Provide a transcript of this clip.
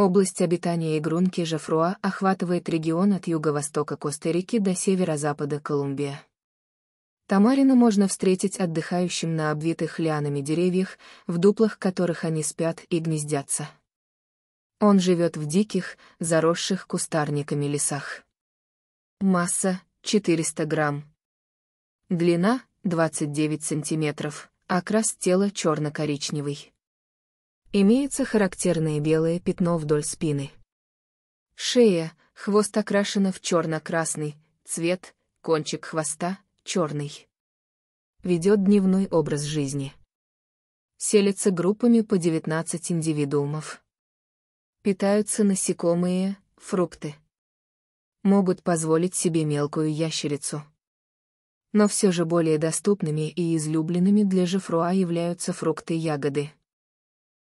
Область обитания игрунки Жафруа охватывает регион от юго-востока Коста-Рики до северо-запада Колумбия. Тамарина можно встретить отдыхающим на обвитых лианами деревьях, в дуплах которых они спят и гнездятся. Он живет в диких, заросших кустарниками лесах. Масса — 400 грамм. Длина — 29 сантиметров, окрас а тела черно-коричневый. Имеется характерное белое пятно вдоль спины. Шея, хвост окрашена в черно-красный, цвет, кончик хвоста — черный. Ведет дневной образ жизни. Селится группами по 19 индивидуумов. Питаются насекомые, фрукты. Могут позволить себе мелкую ящерицу. Но все же более доступными и излюбленными для жифруа являются фрукты-ягоды. и